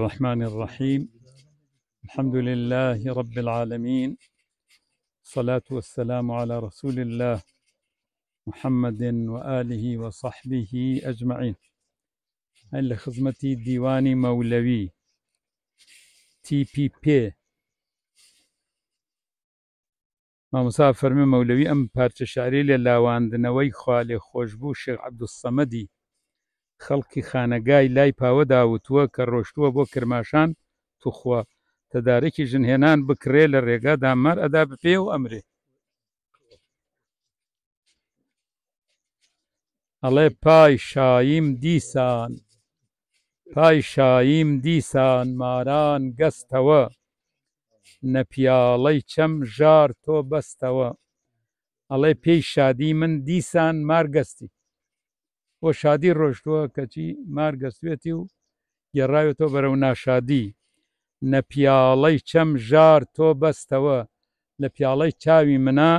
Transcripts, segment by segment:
الرحمن الرحيم الحمد لله رب العالمين الصلاة والسلام على رسول الله محمد وآله وصحبه أجمعين هل خزمتي ديواني مولوي تي بي بي ما مسافر من مولوي أم بارتشاري نوي خالي خوشبو شيخ عبد الصمدي خەڵکی خانەگای لای پاوە داوتووە کە ڕۆشتووە بۆ کرماشان توخوا تەدارێکی ژنهێنان بکرێ لە ڕێگا دامار ئەدا بپێ و ئەمرێ ئەڵێ پای شاییم دیسان پای شاییم دیسان ماران گەستەوە نە پیاڵەی چەم ژار تۆ بەستەوە ئەڵێ پێی شادی من دیسان مارگەستی بۆ شادی ڕۆشتووە کەچی مارگەستوێتی و گەڕاوێتەوە بەرەو ناشادی نە پیاڵەی چەم ژار تۆ بەستەوە لە پیاڵەی چاوی منە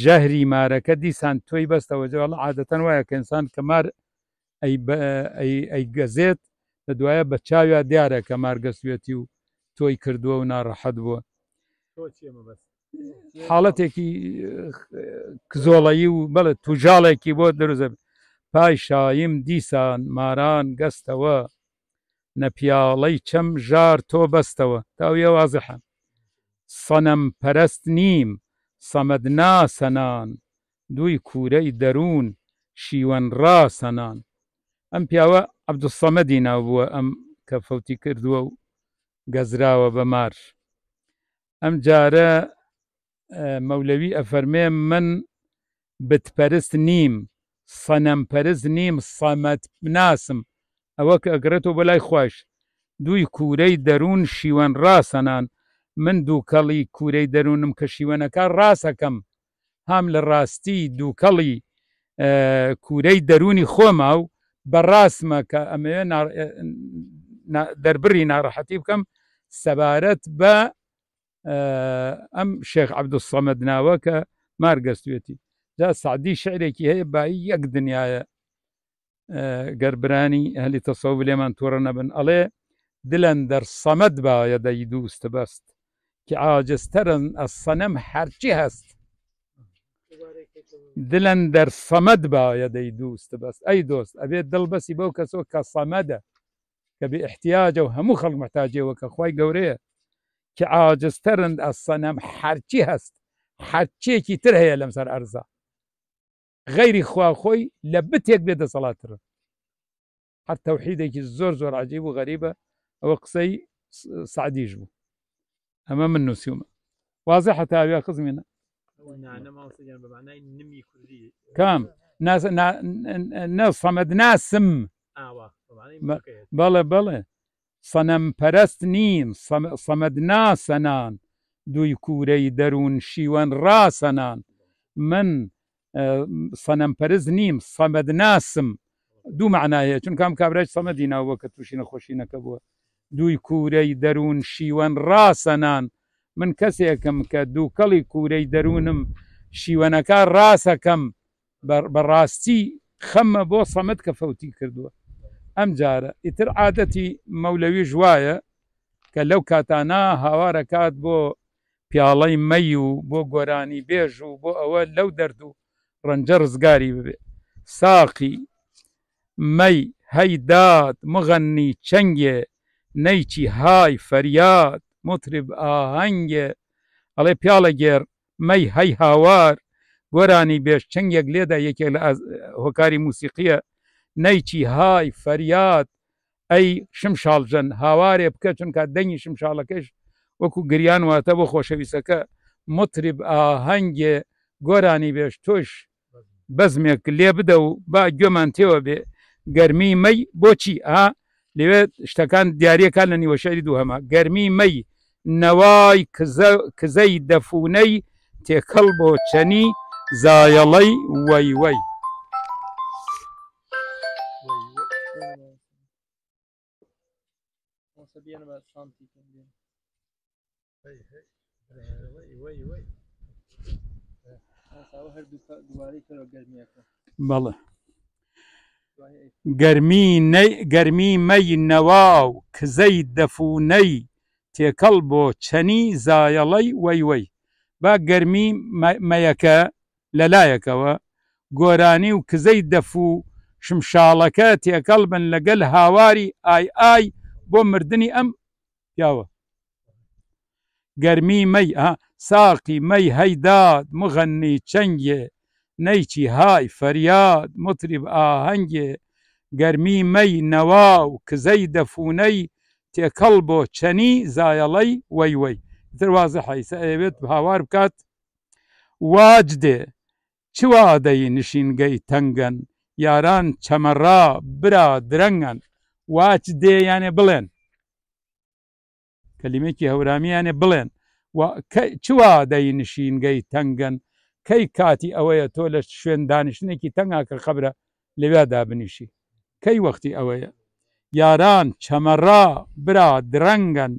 ژەهری مارەکە دیسان تۆی بەستەوە جوڵ عادەتەن وایە کەئسان کە مار ئەی گەزێت لە دوایە بە چاویا دیارە کە مارگەسوێتی و تۆی کردووە و ناڕەحەت بووە حاڵەتێکی کزۆڵەیی و بەڵێت توژاڵێکی بۆ دروزە پای شایم دیسان ماران گەستەوە نەپیاڵەی چەم ژار تۆ بەستەوە تاویە وازحە سەنەم پەرست نیم سەمەد ناسەنان دوی کوورەی دەروون شیوەن ڕاسەنان ئەم پیاوە عەبدوسەمەدی ناوبووە ئەم کە فەوتی کردووە و گەزراوە بە مارش ئەم جارە مەولەوی ئەفەرمێ من بتپەرست نیم سەنەمپەرز نیم سەمەت ناسم ئەوە کە ئەگرێتەوە بەلای خوش دوی کورەی دەروون شیوەن ڕاسەنان من دووکەڵی کورەی دەروونم کە شیوەنەکە ڕاستەکەم هەم لە ڕاستی دووکەڵی کورەی دەرونی خۆما و بەڕاستمە کە ئەمێ دەربری ناڕەحەتی بکەم سەبارەت بە ئەم شێخ عبدوسەمەدناوە کە مارگەستوێتی جا سعدي شعرێکی هەیە بایی یەک دنیاە گەربرانی آه، هەلی تەسەوب لێمان تووڕە نەبن ئەڵێ دلەن دەر سەمەد باە دەی دووست بەست کی عاجزتەرن ئەس سەنەم هەرچی هەست دلەن دەر سەمەد صمد با يدي دوست بست اي دوست ابي دل بس يبوك سوك صمد كبي احتياج و هەموو خەڵ مەتاجێەوە کە خی گەورەیە کی عاجزتەرند ئەس سەنەم هەرچی هەست حچێکی تر هەیە لەمسەر ئەرزە غير خوا خوي لبت يك بيد صلاتر حتى وحيدة هيك زور زور عجيب وغريبه او قصي سعدي جبو أما النوس يوم واضحة حتى يا خزمينا نعم كم ناس ناس صمد ناسم اه واه بلى بلى صنم پرست نیم صمد ناسنان دوی کوری درون شیوان راسنان من سەنەمپەرز نیم سەمەد ناسم دوو معناە چون کام کابراج سەمەدی ناوە کە تووشی نەخۆشینەکە بووە دوی کوورەی دەروون شیوەن ڕاسەنان من کەسێکم کە دووکەڵی کوورەی دەروونم شیوەنەکە ڕاسەکەم بەڕاستی خەممە بۆ سەمت کە فەوتی کردووە ئەم جارە ئیتر عادەتی مەولەوی ژوایە کە لەو کاتانا هاوارەکات بۆ پیاڵەی مەی و بۆ گۆرانی بێژ و بۆ ئەوە لەو دەرد و ڕەنجە ڕزگاری ببێ ساقی مەی هەیداد مغەنی چەنگێ نەیچی های فەریاد مطرب ئاهەنگێ ئەڵێ پیاڵە گێر مەی هەی هاوار گۆرانی بێش چەنگێک لێدا یەکێک لە هۆکاری موسیقیە نەیچی های فەریاد ئەی شمشالژەن هاوارێ بکە چونکە دەنگی شمشالەکەش وەکو گریان واتە بۆ خۆشەویستەکە مطرب ئاهەنگێ گۆرانی بێش تۆش بەزمێک لێ بدە و با گوێمان تێوە بێ گەرمی مەی بۆچی ئا لەوێت شتەکان دیارەکان لە نیوەشاری دووهەمە گەرمی مەی نەوای کزەی دەفونەی تێکەڵ بۆ چەنی زایەڵەی وەیوەی Hey, hey. Uh, wait, wait, wait. بەڵێ گەرمی گەرمی مەی نەواو کزەی دەفونەی تێکەڵ بۆ چەنی زایەڵەی وەیوەی با گەرمی مەیەکە لەلایەکەوە گۆرانی و کزەی دەفو شمشاڵەکە تێکەڵ بن لەگەل هاواری ئای ئای بۆ مردنی ئەم پیاوە گەرمی مەی ساقی مەی هەیداد مغەنی چەنگێ نەیچی های فەریاد مطریب ئاهەنگێ گەرمی مەی نەوا و کزەی دەفونەی تێکەڵ بۆ چەنی زایەڵەی وەیوەی دروازە حیسە ئەوێت هاوار بکات واج دێ چوادەی نشینگەی تەنگەن یاران چەمەڕا برا درەنگەن واچ دێ یانێ بڵێن کەلیمێکی هەورامیانێ بڵێن چوا دەینشینگەی تەنگەن کەی کاتی ئەوەیە تۆ لە شوێن دانیشتێکی تەنگا کە خەبرە لەوێدا بنیشی کەی وەختی ئەوەیە یاران چەمەڕا برا درەنگەن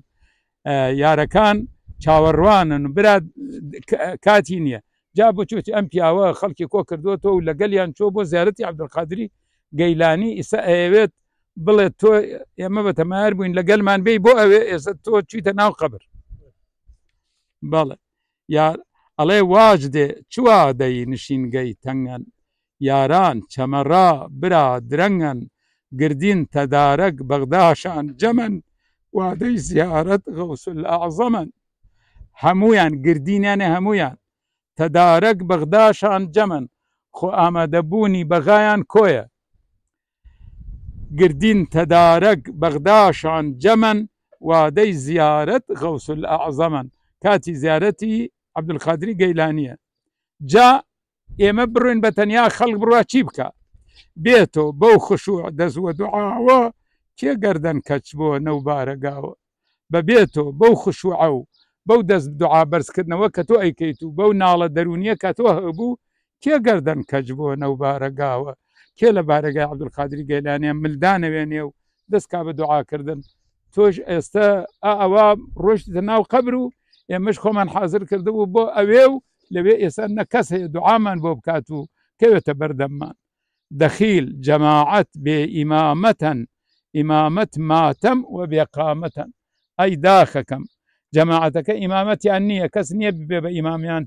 یارەکان چاوەڕوانن برا کاتی نییە جا بچوتی ئەم پیاوە خەڵکی کۆ کردوەوە و لەگەلیان چۆ بۆ زیارەتی عبدقادری گەیلانی ئیسا ئەوێت بڵێ تۆ ئێمە بە تەمار بووین لەگەلمان بێ بۆ ئەوێ ئێستا تۆ چیتە ناو قبر بەڵێ یار ئەڵێ واژ دێ چوادەی نشینگەی تەنگەن یاران چەمەڕا برا درەنگەن گردین تەدارەک بەغداشان جەمن وادەی زیارەت غەوسل ئازەمن هەمویان گردینیانە هەمویان تەدارەک بەغداشان جەمن خۆ ئامادەبوونی بەغایان کۆیە گردین تەدارەک بەغداشان جەمەن وادەی زیارەت غەوسل ئەعزەمەن کاتی زیارەتی عبدولخادری گەیلانیە جا ئێمە بڕوین بە تەنیا خەڵک بڕوا چی بکە بێتەوە بەو خشوع دەزوە دوعاوە کێ گەردن کەچ بووە نەوبارەگاوە بەبێتەوە بەو خشوع و بەو دەست دوعا بەرزکردنەوە کە تۆ ئەیکەیت و بەو ناڵە دەرونیە کە تۆ هەبوو کێ گەردن کەچ بووە نەوبارەگاوە كلا لە بارەگای عبد القادر ملدانەوێنێ و دەستکا بە بس كاب ئێستا ئەوە آه، ڕۆشتە ناو قبر قبرو يا خۆمان حاضر کرده و بۆ ئەوێ و لەوێ ئێستا نە کەس هەیە دوعامان بۆ بکات و کەوێتە بەردەممان دەخیل جەماعەت بێ ئیمامەتەن ئیمامەت ماتەم و بێقامەتەن ئەی داخەکەم جەماعەتەکە ئیمامەتیان نییە کەس نییە ببێ بە ئیمامیان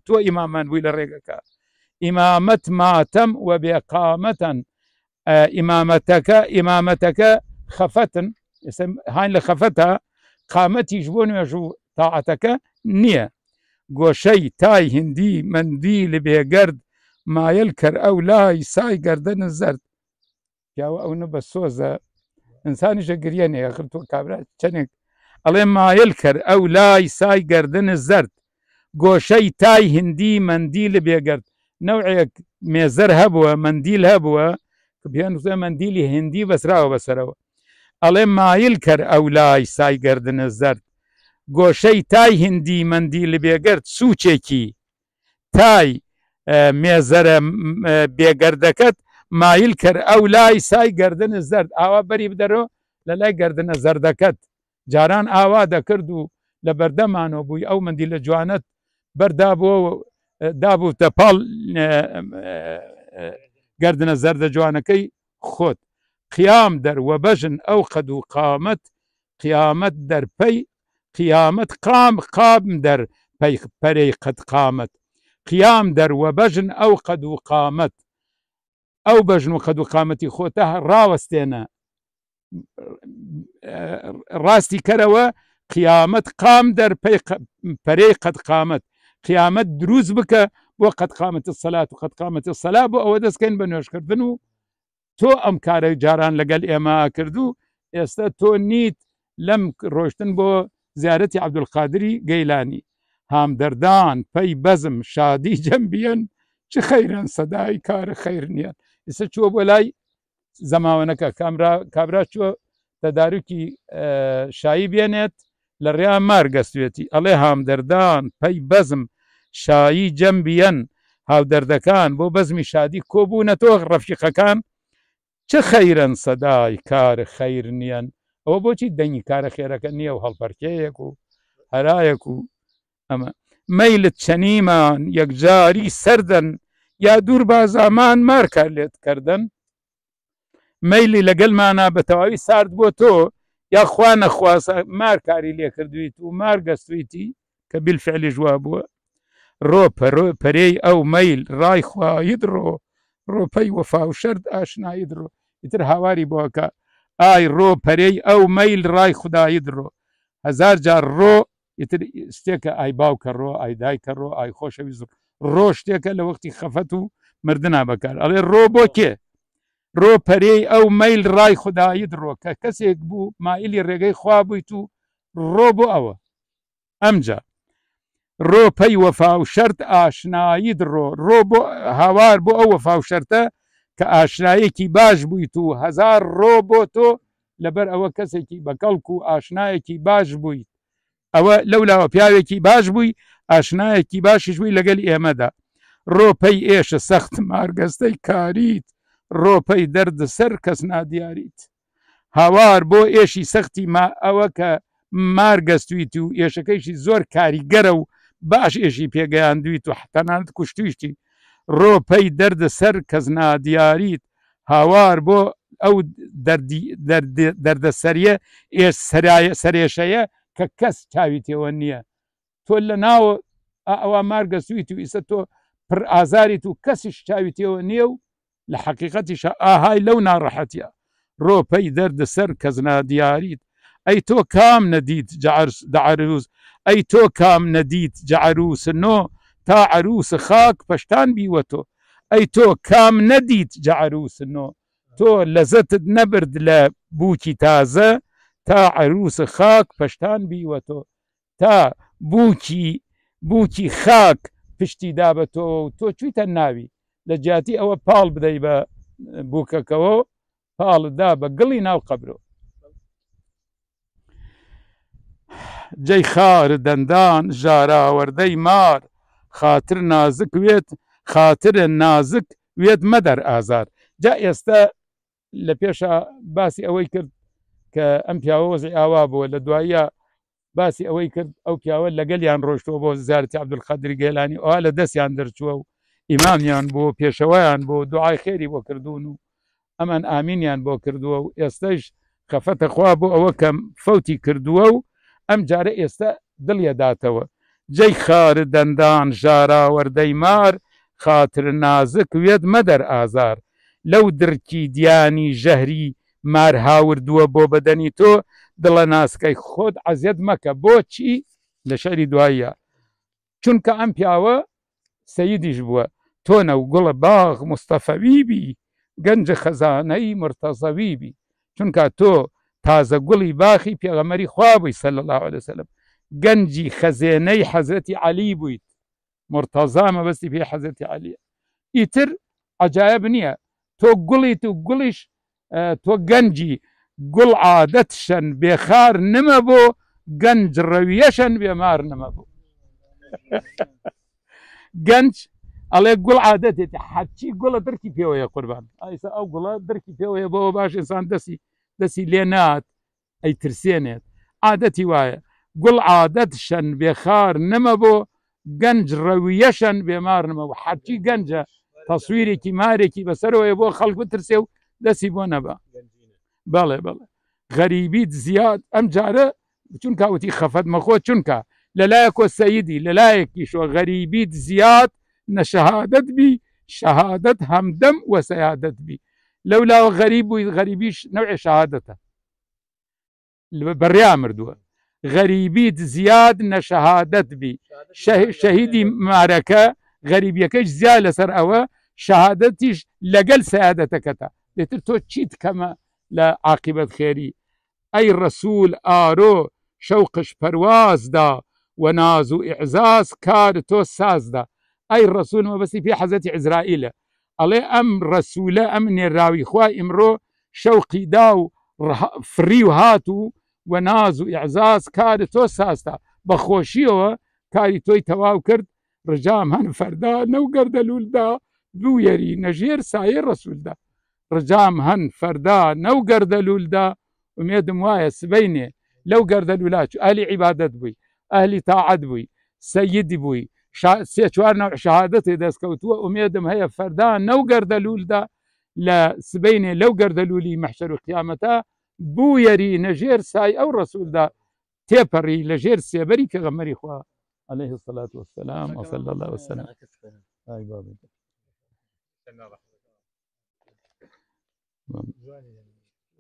آه، امامتك امامتك خفت هاي اللي خفتها قامت يجبون يجو طاعتك نيه قوشي تاي هندي مندي لبيه قرد ما يلكر او لا يساي قردن الزرد يا او نبسوزة انسان يجا قرياني اخر تو تشنك الله ما يلكر او لا يساي قردن الزرد قوشي تاي هندي منديل بيقرد نوعيك ميزر هبوه منديل هبوه بیان من دیلی هندی بەسراوە بەسەرەوە ئەڵێ مایل کرد ئەو لای سایگەردنە زرد گۆشەی تای هندی مندی لە بێگەرد سوچێکی تای مێزەرە بێگەردەکەت مایل کرد ئەو لای سایگەردنە زرد ئاوا بەری بدەرەوە لە لای گردنە زەردەکەت جاران ئاوا دەکرد و لە بەردەمانەوە بووی ئەو مندی لە جوانت بەردابوو دابوو تەپاڵ گردنە زەردە جوانەکەی خۆت قیام دەروە بەژن ئەو قەد و قامەت قیامەت دەرپەی قیامەت قام قام دەر پەرەی قەت قامەت قیام دەروە بەژن ئەو قەد و قامەت ئەو بەژن و قەد و قامەتی خۆتە ڕاوەستێنە ڕاستی کەرەوە قیامەت قام دەر پەرەی قەت قامەت قیامەت دروست بکە بۆ قەت قامەتی سەلات و قەت قامەتی سەلا بۆ ئەوە دەستکەین بە نوێشکردن و تۆ ئەم کارە جاران لەگەل ئێمە کردو ئێستا تۆ نیت لەم ڕۆشتن بۆ زیارەتی عبدولقادری گەیلانی هامدەردان پەی بەزم شادی جەمبیەن چ خەیرن سەدای کارە خەیر نییە ئستا چوە بۆ لای زەماوەنەکە کامرا کابرا چوە تەدارکی شایی بێنێت لە ڕێیا مارگەستوێتی ئەڵێ هامدەردان پەی بەزم شایی جەمبیەن هاودەردەکان بۆ بەزمی شادی کۆبوونەتۆ ڕەفیقەکان چه خەیرن سەدای کار خەیر نیەن ئەوە بۆچی دەنگی کارە خێرەکە نییە و هەڵپەرکەیەک و هەرایەک و ئەمە مەیلت چەنیمان یەکجاری سەردەن یا دوور بازامان مارکار لێت کردنن مەلی لەگەلمانە بەتەواوی سارد بۆ تۆ یا خوانە خواسە مارکاری لێکردویت و مارگەستویتی کە بیلفعلی ژوا بووە ڕۆ پەرەی ئەو مەیل ڕای خوایت ڕۆ ڕۆپەی وەفا و شەرد ئاشنایی درۆ ئیتر هاواری بۆکە ئای ڕۆ پەرەی ئەو مەیل ڕای خدای درۆ هزار جار ڕۆ ئیتر شتێکە ئای باوکە ڕۆ ئای دایکە ڕۆ ئای خۆشەویست ڕۆ شتێکە لە وەختی خەفەت و مردنا بەکار ئەڵێ ڕۆ بۆ کێ ڕۆ پەرەی ئەو مەیل ڕای خدایت ڕۆ کە کەسێک بوو مائیلی ڕێگەی خوا بوویت و ڕۆ بۆ ئەوە ئەمجا ڕۆ پەی وەفا و شەرت ئاشنایید ڕۆ ڕۆ بۆ هاوار بۆ ئەو وەفا و شەرتە کە ئاشنایەکی باش بوویت و هزار ڕۆ بۆ تۆ لەبەر ئەوە کەسێکی بەکەڵک و ئاشنایەکی باش بوویت ئەوە لەولاوە پیاوێکی باش بووی ئاشنایەکی باشیش بووی لەگەل ئێمەدا ڕۆپەی ئێشە سەخت مارگەستەی کاریت ڕۆپەی دەردە سەر کەس نادیاریت هاوار بۆ ئێشی سەختی ما ئەوە کە مارگەستویت و ئێشەکەیشی زۆر کاریگەرە و باش ئێشی پێگەیان دویت و حتەنانت کوشتیشتی ڕۆپەی دەردە سەر کەس نادیاریت هاوار بۆ ئەو دەردەسەریە ئێش سەرێشەیە کە کەس چاوی تێوە نییە تۆ لە ناوە ئەوە مارگەسویت و ئیسە تۆ پر ئازاریت و کەسیش چاوی تێوە نییە و لە حقیقەتیشە ئاهای لەو ناڕەحەتە ڕۆپەی دەردەسەر کەزنا دیاریت ئەی تۆ کام نەدیت دەعروز ئەی تۆ کام نەدیت جعروسنۆ تا عروس خاک پشتان بیوە تۆ ئەی تۆ کام نەدیت جعروسنۆ تۆ لەزتت نەبرد لە بووکی تازە تا عروس خاک پشتان بیوە تۆ تا بووکی بووکی خاک پشتی دا بە تۆ تۆ چیتە ناوی لە جیاتی ئەوە پاڵ بدەی بە بووکەکەەوە پاڵدا بە گڵی ناو قبرەوە جەی خار دەندان ژاراوەەردەی مار خاطر نازک وێت خاطرە نازک وێت مەدەر ئازار جا ئێستا لە پێشە باسی ئەوەی کرد کە ئەم پیاوە وەزی ئاوا بووە لە دواییە باسی ئەوەی کرد ئەو پیاوە لەگەلیان ڕۆشتەوە بۆ زیارتی عبدولخەدری گەلانی ئەوە لە دەستیان دەرچووە و ئیمامیان بۆ پێشەوەیان بۆ دوعای خێری بۆ کردوون و ئەمان ئامینیان بۆ کردووە و ئێستش خەفەتەخوا بۆ ئەوە کەم فەوتی کردووە و ئەم جارە ئێستا دڵیەداتەوە جەی خار دەندان ژاراوەەردەی مار خاتر نازک وێت مەدەر ئازار لەو درکی دیانی ژەهری مار هاوردووە بۆ بەدەنی تۆ دڵە ناسکەی خۆت عزیەت مەکە بۆچی لە شەری دواییە چونکە ئەم پیاوە سەیدیش بووە تۆنە و گوڵە باغ مستەفەویبی گەنجە خەزانەی مرتەزەویبی چونکە تۆ تازە گوڵی باخی پێغەمەری خوا بووی سەل الله عليه وسلم گەنجی خەزێنەی حەزرەتی علی بوویت مرتەزامە بەستی پێ حەزرەتی علیە ئیتر عجاایب نییە تۆ گوڵیت و گوڵیش تۆ گەنجی گوڵ عادەت شەن بێخار نمە بۆ گەنج ڕەویەشەن بێمار نمە بوو گەنج ئەڵێ گوڵ عادەتێت حچی گوڵە درکی پێوەیە قوربان ئایسا ئەو گوڵە درکی پێوەیە بەوە باش ئسان دەسی دەسی لێ نات ئەی ترسێنێت عادەتی وایە گوڵ عادەت شەن بێخار نەمە بۆ گەنج ڕەویەشەن بێمارنمە و حەرچی گەنجە تەسوویرێکی مارێکی بەسەرەوەی بۆ خەڵک بترسێ و دەسی بۆ نەبە بەڵێ بڵێ غەریبیت زیاد ئەم جارە چون کاوتی خەفەت مەخۆ چونکە لەلایە کۆ سەیدی لەلایەکی شوە غەریبیت زیاد نەشەهادت بی شەهادت هەمدەم وەسەعادت بی لولا غريب غريبيش نوع شهادته بريا مردوه غريبي زياد نشهادت بی شه شهیدی معرکه غریبیەکەش زیاد لەسەر ئەوە شهادەتیش لەگەل سەعادەتەکەتە دێتر تۆ چیت کەمە لە عاقبەت خێری ئەی ڕسول ئارۆ شەوقش پەروازدا و ونازو اعزاز ئعزاز ساز دا أي رسول ما بس في حزتي عزرائيله ام ئەم امن الراوي نێراوی امرو شوقي داو فريو هاتو وناز و هات تو ساستا بخوشي و كاري توي تواو ساستا رجا من فردا نو تەواو کرد دو يري نجير نەو رسول دا رجا نەژێر فردا نو ڕجام هەن فەردا موايا سبيني لو وایە سبینێ لەو گەردەلوولاچ ئەلی عیبادت بووی ئەهلی تاعەت شا... سێ چوار ناو شهادەتی دەستکەوتووە ئومێدم هەیە فەردا نەو گەردەلوولدا لە سبینێ لەو گەردەلوولی مەحشەر و قیامەتە بوو یەری نەژێر سای ئەو ڕسوولدا تێپەڕی لە ژێر سێبەری خوا عليه الصلاة والسلام وصلى الله وسلم هاي بابي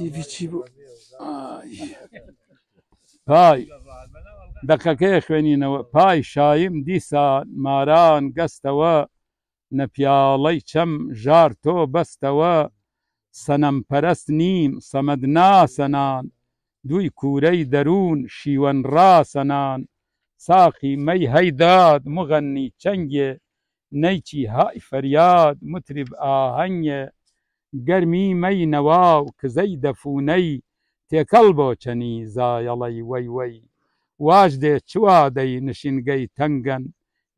دیویچی پای دەکەکەی خوێنینەوە پای شایم دیسان ماران گەستەوە نە پیاڵەی جارتو ژار سنم بەستەوە سەنەمپەرست نیم سەمەد ناسەنان دوی کوورەی دەروون شیوەن ڕاسەنان ساقی مەی هەیداد مغەنی چەنگێ نەیچی های فەریاد متریب ئاهەنگە گەرمی مەینەوە و کزەی دەفونەی تێکەڵ بۆ چەنی زایەڵی وەی وەی واش دێ چوادەی نشینگەی تەنگەن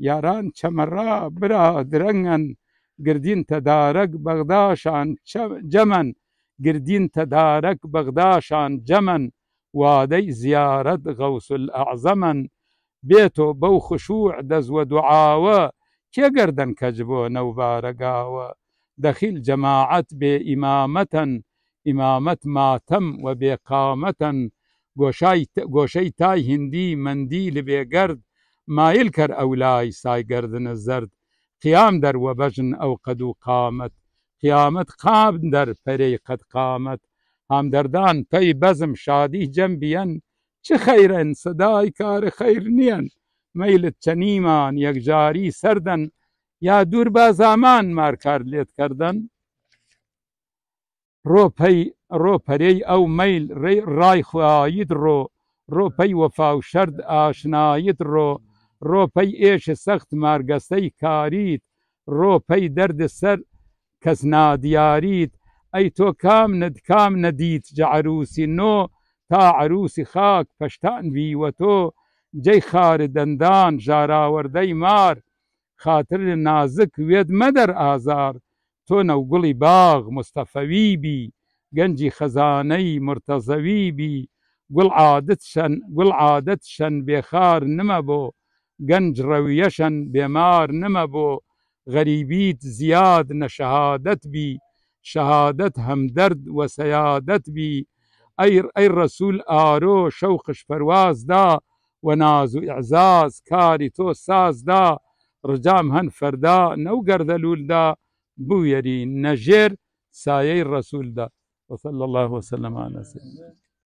یاران چەمەڕا برا درەنگەن گردین تەدارەک بەغداشان جەمەن گردین تەدارەک بەغداشان جەمەن وادەی زیارەت غەوسل ئەعزەمەن بێتۆ بەو خشوع دەزوە دوعاوە کێگەردن کەج بۆ نەوبارەگاوە دخل جماعت بإمامة إمامت ماتم و بقامة گوشه تای هندی لبه گرد مایل اولای سای سایگەردنە زرد قیام در و بجن او قدو قامت قیامت قاب در دەر پەرەی قەت قامەت هامدەردان پی بزم شادی جەمبیەن چه خیرن صدای کار خەیر میلت چنیمان یک جاری سردن یا دوور بە زامان مارکار لێتکردن ڕۆپەی ڕۆپەرەی ئەو میل ڕای خوایت ڕۆ ڕۆپەی وەفا و شەرد ئاشنایت ڕۆ ڕۆپەی ئێشە سەخت مارگەستەی کاریت ڕۆپەی دەردە سەر کەس نادیاریت ئەی تۆ کام نت کام نەدیت جعروسی نۆ تا عروسی خاک پەشتان ویوە تۆ جەی خارە دەندان ژاراوەردەی مار خاتر نازک وێت مەدەر ئازار تۆ نەوگوڵی باغ مستەفەوی بی گەنجی خەزانەی مرتەزەوی بی گوڵ عادت شەن بێخار نمە بۆ گەنج ڕەویەشەن بێمار نمە بۆ غەریبیت زیاد نەشەهادت بی شەهادت هەمدەرد وە سەیادت بی ئەی ڕەسول ئارۆ شەو خشپەروازدا و ناز و عزاز کاری تۆ سازدا نو هەن دا بو گەردەلوولدا نجير نەژێر رسول دا وصلى الله وسلم على سيدنا